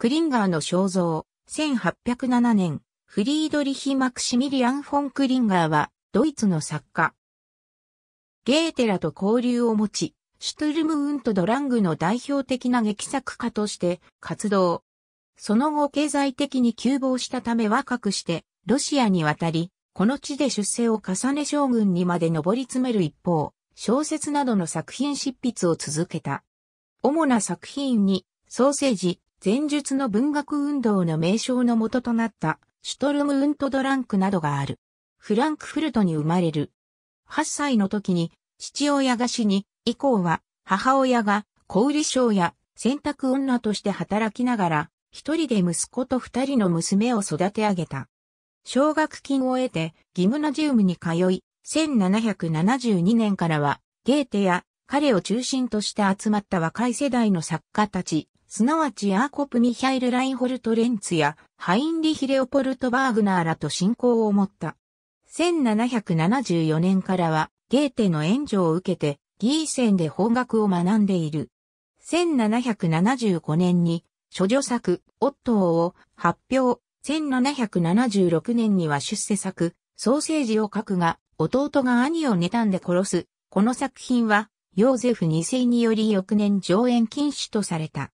クリンガーの肖像、1807年、フリードリヒ・マクシミリアン・フォン・クリンガーは、ドイツの作家。ゲーテラと交流を持ち、シュトゥルムウント・ドラングの代表的な劇作家として活動。その後経済的に急防したため若くして、ロシアに渡り、この地で出世を重ね将軍にまで上り詰める一方、小説などの作品執筆を続けた。主な作品に、ソーセージ、前述の文学運動の名称の元となった、シュトルム・ウント・ドランクなどがある。フランクフルトに生まれる。8歳の時に、父親が死に、以降は、母親が、小売商や、洗濯女として働きながら、一人で息子と二人の娘を育て上げた。奨学金を得て、ギムナジウムに通い、1772年からは、ゲーテや彼を中心として集まった若い世代の作家たち、すなわちヤーコプ・ミヒャイル・ラインホルト・レンツやハインリヒ・レオポルト・バーグナーらと信仰を持った。1774年からはゲーテの援助を受けてギーセンで法学を学んでいる。1775年に諸女作オットーを発表。1776年には出世作ソーセージを書くが弟が兄を妬んで殺す。この作品はヨーゼフ2世により翌年上演禁止とされた。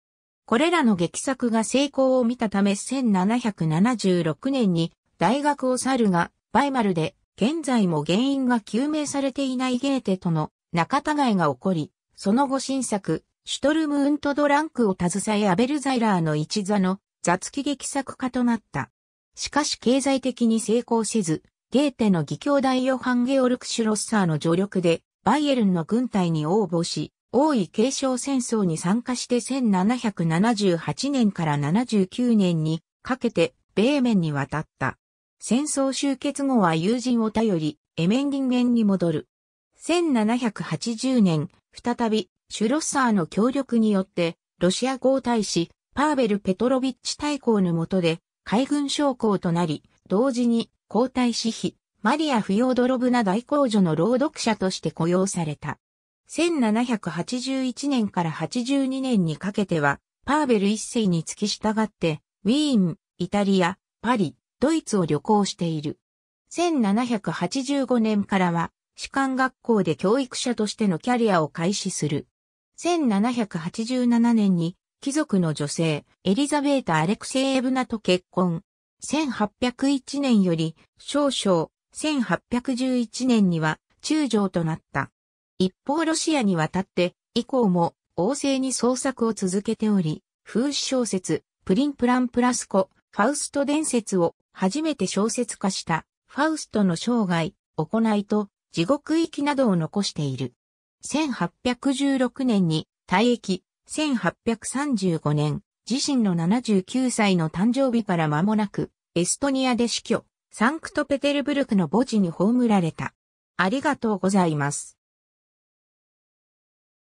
これらの劇作が成功を見たため1776年に大学を去るが、バイマルで現在も原因が究明されていないゲーテとの仲違いが起こり、その後新作、シュトルム・ウント・ドランクを携えアベルザイラーの一座の雑記劇作家となった。しかし経済的に成功せず、ゲーテの義兄弟ヨハン・ゲオルク・シュロッサーの助力で、バイエルンの軍隊に応募し、王位継承戦争に参加して1778年から79年にかけて米面に渡った。戦争終結後は友人を頼り、エメンリンゲンに戻る。1780年、再び、シュロッサーの協力によって、ロシア皇太子、パーベル・ペトロビッチ大公の下で、海軍将校となり、同時に、皇太子妃、マリア・フ要。泥ドロブナ大公女の朗読者として雇用された。1781年から82年にかけては、パーベル一世に付き従って、ウィーン、イタリア、パリ、ドイツを旅行している。1785年からは、士官学校で教育者としてのキャリアを開始する。1787年に、貴族の女性、エリザベータ・アレクセイエブナと結婚。1801年より、少々、1811年には、中将となった。一方ロシアに渡って以降も旺盛に創作を続けており、風刺小説、プリンプランプラスコ、ファウスト伝説を初めて小説化したファウストの生涯、行いと地獄行きなどを残している。1816年に退役、1835年、自身の79歳の誕生日から間もなく、エストニアで死去、サンクトペテルブルクの墓地に葬られた。ありがとうございます。